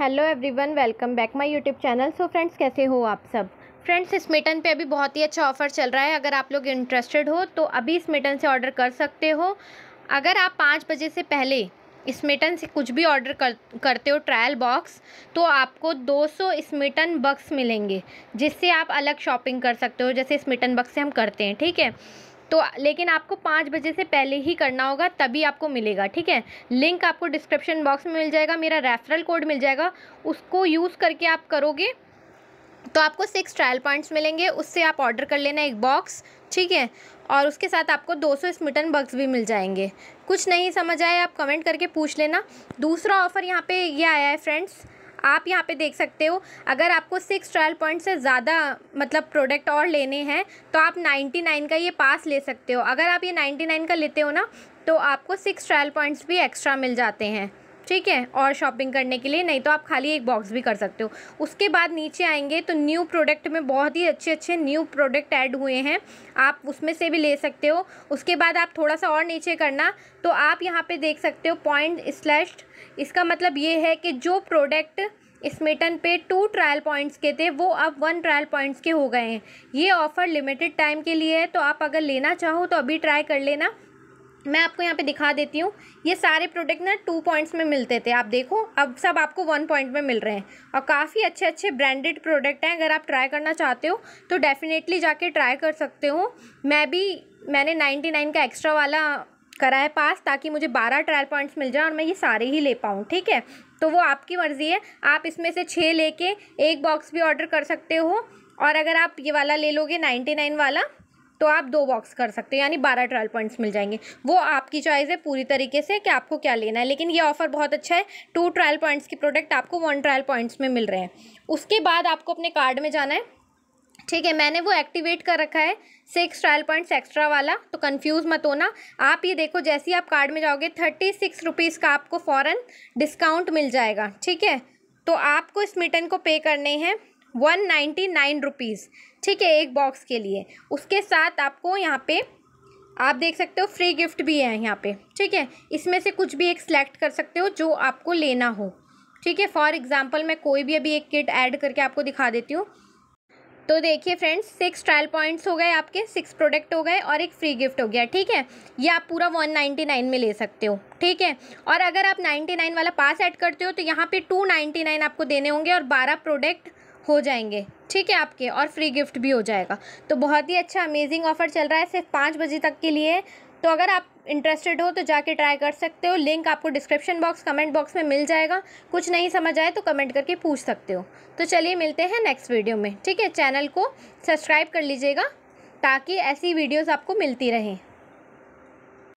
hello everyone welcome back my YouTube channel so friends कैसे हो आप सब फ्रेंड्स इस मिटन पे अभी बहुत ही अच्छा ऑफ़र चल रहा है अगर आप लोग इंटरेस्टेड हो तो अभी इस मिटन से ऑर्डर कर सकते हो अगर आप पाँच बजे से पहले इस मिटन से कुछ भी ऑर्डर कर करते हो ट्रायल बॉक्स तो आपको 200 सौ स्मिटन बक्स मिलेंगे जिससे आप अलग शॉपिंग कर सकते हो जैसे स्मिटन बक्स से हम करते हैं ठीक है तो लेकिन आपको पाँच बजे से पहले ही करना होगा तभी आपको मिलेगा ठीक है लिंक आपको डिस्क्रिप्शन बॉक्स में मिल जाएगा मेरा रेफरल कोड मिल जाएगा उसको यूज़ करके आप करोगे तो आपको सिक्स ट्रायल पॉइंट्स मिलेंगे उससे आप ऑर्डर कर लेना एक बॉक्स ठीक है और उसके साथ आपको 200 सौ स्मिटन बक्स भी मिल जाएंगे कुछ नहीं समझ आए आप कमेंट करके पूछ लेना दूसरा ऑफ़र यहाँ पे ये यह आया है फ्रेंड्स आप यहाँ पे देख सकते हो अगर आपको सिक्स ट्रायल पॉइंट से ज़्यादा मतलब प्रोडक्ट और लेने हैं तो आप नाइन्टी नाइन का ये पास ले सकते हो अगर आप ये नाइन्टी नाइन का लेते हो ना तो आपको सिक्स ट्रायल पॉइंट्स भी एक्स्ट्रा मिल जाते हैं ठीक है और शॉपिंग करने के लिए नहीं तो आप खाली एक बॉक्स भी कर सकते हो उसके बाद नीचे आएंगे तो न्यू प्रोडक्ट में बहुत ही अच्छे अच्छे न्यू प्रोडक्ट ऐड हुए हैं आप उसमें से भी ले सकते हो उसके बाद आप थोड़ा सा और नीचे करना तो आप यहाँ पे देख सकते हो पॉइंट स्लैश इसका मतलब ये है कि जो प्रोडक्ट स्मिटन पे टू ट्रायल पॉइंट्स के थे वो अब वन ट्रायल पॉइंट्स के हो गए हैं ये ऑफ़र लिमिटेड टाइम के लिए है तो आप अगर लेना चाहो तो अभी ट्राई कर लेना मैं आपको यहाँ पे दिखा देती हूँ ये सारे प्रोडक्ट ना टू पॉइंट्स में मिलते थे आप देखो अब सब आपको वन पॉइंट में मिल रहे हैं और काफ़ी अच्छे अच्छे ब्रांडेड प्रोडक्ट हैं अगर आप ट्राई करना चाहते हो तो डेफ़िनेटली जाके ट्राई कर सकते हो मैं भी मैंने नाइन्टी नाइन का एक्स्ट्रा वाला करा है पास ताकि मुझे बारह ट्रायल पॉइंट्स मिल जाए और मैं ये सारे ही ले पाऊँ ठीक है तो वो आपकी मर्ज़ी है आप इसमें से छः ले एक बॉक्स भी ऑर्डर कर सकते हो और अगर आप ये वाला ले लोगे नाइन्टी नाइन वाला तो आप दो बॉक्स कर सकते हो यानी बारह ट्रायल पॉइंट्स मिल जाएंगे वो आपकी चॉइस है पूरी तरीके से कि आपको क्या लेना है लेकिन ये ऑफर बहुत अच्छा है टू ट्रायल पॉइंट्स की प्रोडक्ट आपको वन ट्रायल पॉइंट्स में मिल रहे हैं उसके बाद आपको अपने कार्ड में जाना है ठीक है मैंने वो एक्टिवेट कर रखा है सिक्स ट्रायल पॉइंट्स एक्स्ट्रा वाला तो कंफ्यूज मत होना आप ये देखो जैसे ही आप कार्ड में जाओगे थर्टी सिक्स रुपीज़ का आपको फ़ौरन डिस्काउंट मिल जाएगा ठीक है तो आपको इस मिटन को पे करने हैं वन नाइन्टी नाइन रुपीज़ ठीक है एक बॉक्स के लिए उसके साथ आपको यहाँ पे आप देख सकते हो फ्री गिफ्ट भी है यहाँ पे ठीक है इसमें से कुछ भी एक सिलेक्ट कर सकते हो जो आपको लेना हो ठीक है फॉर एग्जांपल मैं कोई भी अभी एक किट ऐड करके आपको दिखा देती हूँ तो देखिए फ्रेंड्स सिक्स ट्रायल पॉइंट्स हो गए आपके सिक्स प्रोडक्ट हो गए और एक फ्री गिफ्ट हो गया ठीक है ये आप पूरा वन नाइन्टी नाइन में ले सकते हो ठीक है और अगर आप नाइन्टी नाइन वाला पास ऐड करते हो तो यहाँ पे टू नाइन्टी नाइन आपको देने होंगे और बारह प्रोडक्ट हो जाएंगे ठीक है आपके और फ्री गिफ्ट भी हो जाएगा तो बहुत ही अच्छा अमेजिंग ऑफर चल रहा है सिर्फ पाँच बजे तक के लिए तो अगर आप इंटरेस्टेड हो तो जाके ट्राई कर सकते हो लिंक आपको डिस्क्रिप्शन बॉक्स कमेंट बॉक्स में मिल जाएगा कुछ नहीं समझ आए तो कमेंट करके पूछ सकते हो तो चलिए मिलते हैं नेक्स्ट वीडियो में ठीक है चैनल को सब्सक्राइब कर लीजिएगा ताकि ऐसी वीडियोज़ आपको मिलती रहें